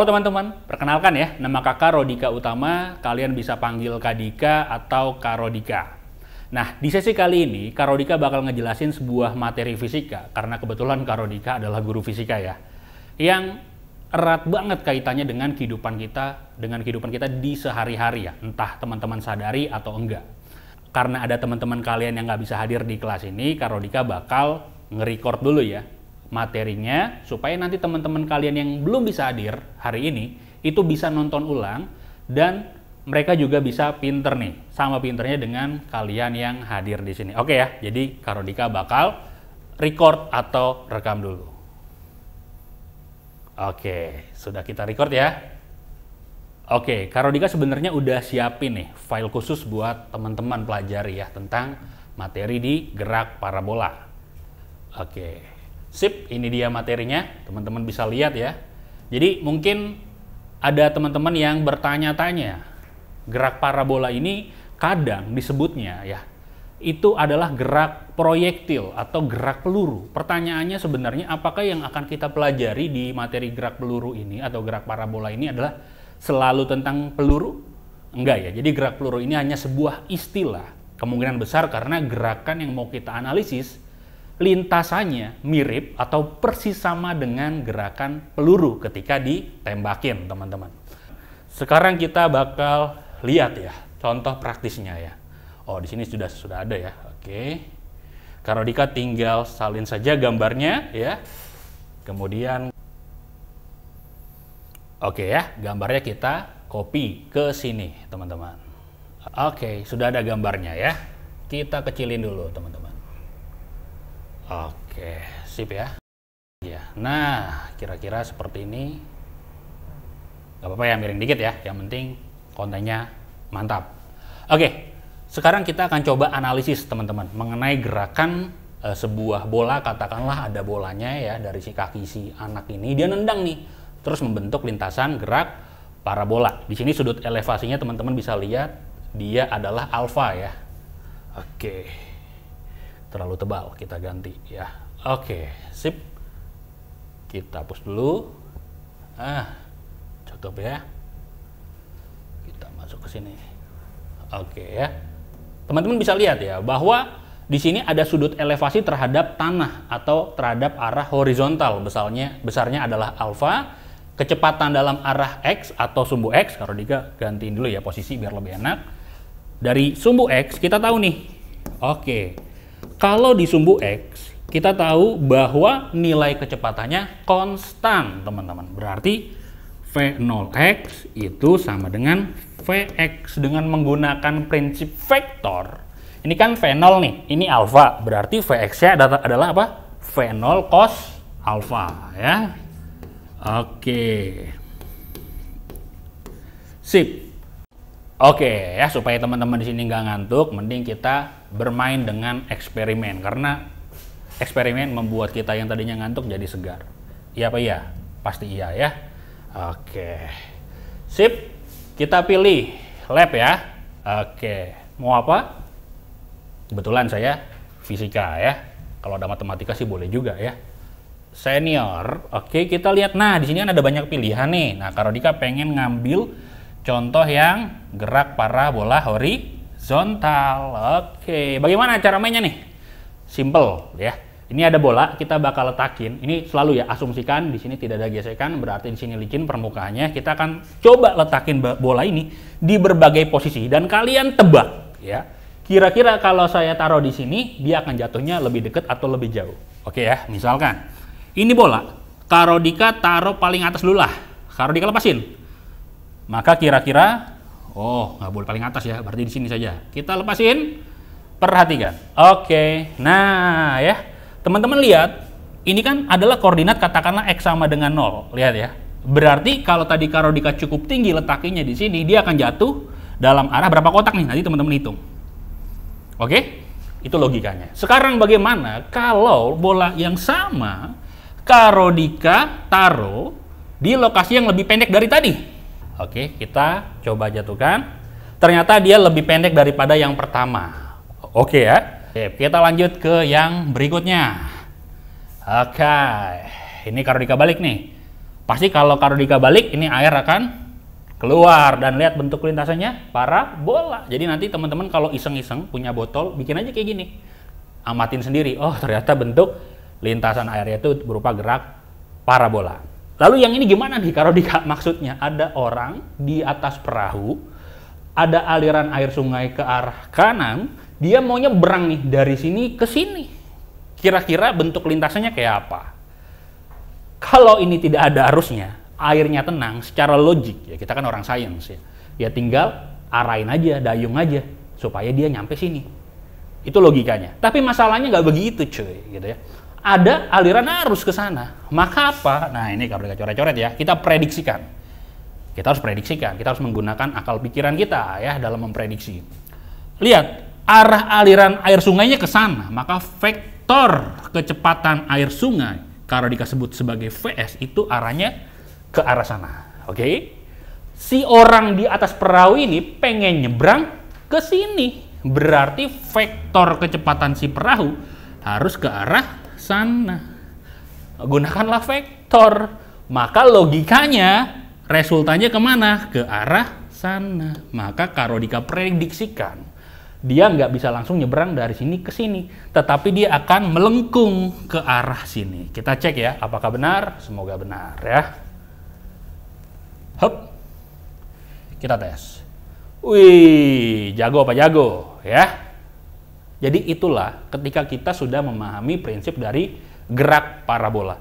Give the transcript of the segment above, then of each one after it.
Halo teman-teman, perkenalkan ya, nama kakak Rodika Utama, kalian bisa panggil Kadika atau Karodika. Nah, di sesi kali ini, Karodika bakal ngejelasin sebuah materi fisika, karena kebetulan Karodika adalah guru fisika ya, yang erat banget kaitannya dengan kehidupan kita, dengan kehidupan kita di sehari-hari ya, entah teman-teman sadari atau enggak. Karena ada teman-teman kalian yang nggak bisa hadir di kelas ini, Karodika bakal nge-record dulu ya, materinya supaya nanti teman-teman kalian yang belum bisa hadir hari ini itu bisa nonton ulang dan mereka juga bisa pinter nih sama pinternya dengan kalian yang hadir di sini. Oke ya, jadi Karodika bakal record atau rekam dulu. Oke, sudah kita record ya. Oke, Karodika sebenarnya udah siapin nih file khusus buat teman-teman pelajari ya tentang materi di gerak parabola. Oke, Sip, ini dia materinya. Teman-teman bisa lihat ya. Jadi mungkin ada teman-teman yang bertanya-tanya, gerak parabola ini kadang disebutnya ya, itu adalah gerak proyektil atau gerak peluru. Pertanyaannya sebenarnya apakah yang akan kita pelajari di materi gerak peluru ini atau gerak parabola ini adalah selalu tentang peluru? Enggak ya. Jadi gerak peluru ini hanya sebuah istilah. Kemungkinan besar karena gerakan yang mau kita analisis lintasannya mirip atau persis sama dengan gerakan peluru ketika ditembakin, teman-teman. Sekarang kita bakal lihat ya, contoh praktisnya ya. Oh, di sini sudah sudah ada ya. Oke. Karodika tinggal salin saja gambarnya ya. Kemudian Oke ya, gambarnya kita copy ke sini, teman-teman. Oke, sudah ada gambarnya ya. Kita kecilin dulu, teman-teman. Oke, sip ya. Ya, nah kira-kira seperti ini. Gak apa-apa ya, miring dikit ya. Yang penting kontennya mantap. Oke, sekarang kita akan coba analisis teman-teman mengenai gerakan e, sebuah bola. Katakanlah ada bolanya ya dari si kaki si anak ini dia nendang nih, terus membentuk lintasan gerak parabola. Di sini sudut elevasinya teman-teman bisa lihat dia adalah alfa ya. Oke terlalu tebal kita ganti ya oke sip kita hapus dulu ah cukup ya kita masuk ke sini oke ya teman-teman bisa lihat ya bahwa di sini ada sudut elevasi terhadap tanah atau terhadap arah horizontal besarnya besarnya adalah alfa kecepatan dalam arah x atau sumbu x kalau diga gantiin dulu ya posisi biar lebih enak dari sumbu x kita tahu nih oke kalau di sumbu X, kita tahu bahwa nilai kecepatannya konstan, teman-teman. Berarti V0X itu sama dengan Vx dengan menggunakan prinsip vektor. Ini kan V0 nih, ini alfa. Berarti Vx-nya adalah apa? V0 cos alfa ya. Oke. Sip. Oke ya supaya teman-teman di sini nggak ngantuk, mending kita bermain dengan eksperimen karena eksperimen membuat kita yang tadinya ngantuk jadi segar. Iya apa iya? Pasti iya ya. Oke. Sip. Kita pilih lab ya. Oke. Mau apa? Kebetulan saya fisika ya. Kalau ada matematika sih boleh juga ya. Senior. Oke, kita lihat. Nah, di sini kan ada banyak pilihan nih. Nah, Karodika pengen ngambil Contoh yang gerak parabola horizontal. Oke, bagaimana cara mainnya nih? Simple ya. Ini ada bola, kita bakal letakin. Ini selalu ya, asumsikan di sini tidak ada gesekan, berarti di sini licin permukaannya. Kita akan coba letakin bola ini di berbagai posisi dan kalian tebak ya. Kira-kira kalau saya taruh di sini, dia akan jatuhnya lebih dekat atau lebih jauh. Oke ya, misalkan ini bola, Karodika taruh paling atas dulu lah. Karodika lepasin maka kira-kira oh nggak boleh paling atas ya berarti di sini saja kita lepasin perhatikan oke nah ya teman-teman lihat ini kan adalah koordinat katakanlah x sama dengan nol. lihat ya berarti kalau tadi karodika cukup tinggi letaknya di sini dia akan jatuh dalam arah berapa kotak nih nanti teman-teman hitung oke itu logikanya sekarang bagaimana kalau bola yang sama karodika taruh di lokasi yang lebih pendek dari tadi Oke, kita coba jatuhkan. Ternyata dia lebih pendek daripada yang pertama. Oke ya. Oke, kita lanjut ke yang berikutnya. Oke, ini karodika balik nih. Pasti kalau karodika balik, ini air akan keluar. Dan lihat bentuk lintasannya, bola. Jadi nanti teman-teman kalau iseng-iseng punya botol, bikin aja kayak gini. Amatin sendiri, oh ternyata bentuk lintasan airnya itu berupa gerak parabola. Lalu yang ini gimana nih kalau di maksudnya ada orang di atas perahu, ada aliran air sungai ke arah kanan, dia mau nyebrang nih dari sini ke sini. Kira-kira bentuk lintasannya kayak apa? Kalau ini tidak ada arusnya, airnya tenang secara logik ya kita kan orang sains ya. Ya tinggal arahin aja, dayung aja supaya dia nyampe sini. Itu logikanya. Tapi masalahnya nggak begitu cuy gitu ya ada aliran arus ke sana. Maka apa? Nah ini kalau kita coret-coret ya, kita prediksikan. Kita harus prediksikan, kita harus menggunakan akal pikiran kita ya dalam memprediksi. Lihat, arah aliran air sungainya ke sana, maka vektor kecepatan air sungai, kalau disebut sebagai VS, itu arahnya ke arah sana. Oke? Si orang di atas perahu ini pengen nyebrang ke sini. Berarti vektor kecepatan si perahu harus ke arah sana. Gunakanlah vektor. Maka logikanya resultannya kemana? Ke arah sana. Maka Karodika prediksikan dia nggak bisa langsung nyebrang dari sini ke sini, tetapi dia akan melengkung ke arah sini. Kita cek ya, apakah benar? Semoga benar ya. Hup. Kita tes. Wih, jago apa jago ya? Jadi itulah ketika kita sudah memahami prinsip dari gerak parabola.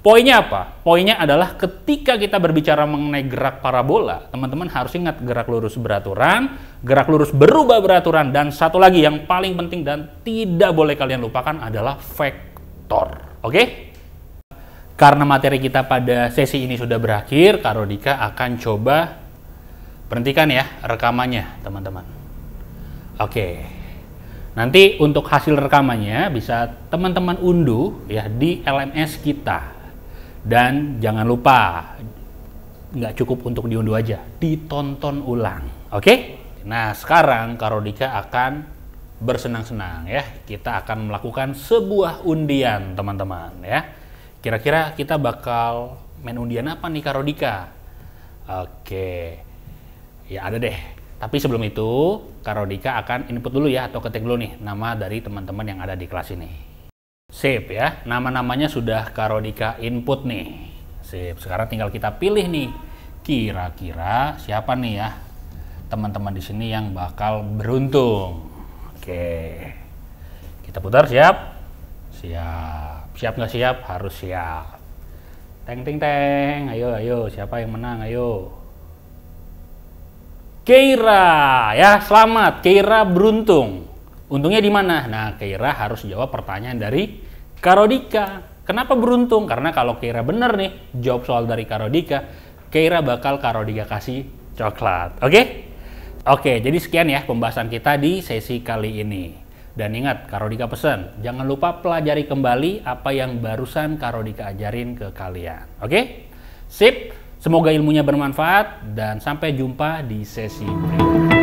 Poinnya apa? Poinnya adalah ketika kita berbicara mengenai gerak parabola, teman-teman harus ingat gerak lurus beraturan, gerak lurus berubah beraturan, dan satu lagi yang paling penting dan tidak boleh kalian lupakan adalah vektor. Oke? Okay? Karena materi kita pada sesi ini sudah berakhir, Karodika akan coba berhentikan ya rekamannya, teman-teman. Oke. Okay. Nanti untuk hasil rekamannya bisa teman-teman unduh ya di LMS kita. Dan jangan lupa nggak cukup untuk diunduh aja, ditonton ulang. Oke? Okay? Nah, sekarang Karodika akan bersenang-senang ya. Kita akan melakukan sebuah undian, teman-teman ya. Kira-kira kita bakal main undian apa nih Karodika? Oke. Okay. Ya ada deh tapi sebelum itu, Karodika akan input dulu ya atau ketik dulu nih nama dari teman-teman yang ada di kelas ini. Sip ya, nama-namanya sudah Karodika input nih. Sip, sekarang tinggal kita pilih nih kira-kira siapa nih ya teman-teman di sini yang bakal beruntung. Oke. Kita putar siap? Siap. Siap nggak siap? Harus siap. Teng teng teng. Ayo ayo siapa yang menang? Ayo. Keira, ya selamat. Keira beruntung. Untungnya di mana? Nah, Keira harus jawab pertanyaan dari Karodika. Kenapa beruntung? Karena kalau Keira benar nih jawab soal dari Karodika, Keira bakal Karodika kasih coklat. Oke? Okay? Oke, okay, jadi sekian ya pembahasan kita di sesi kali ini. Dan ingat, Karodika pesan, jangan lupa pelajari kembali apa yang barusan Karodika ajarin ke kalian. Oke? Okay? Sip. Semoga ilmunya bermanfaat dan sampai jumpa di sesi berikutnya.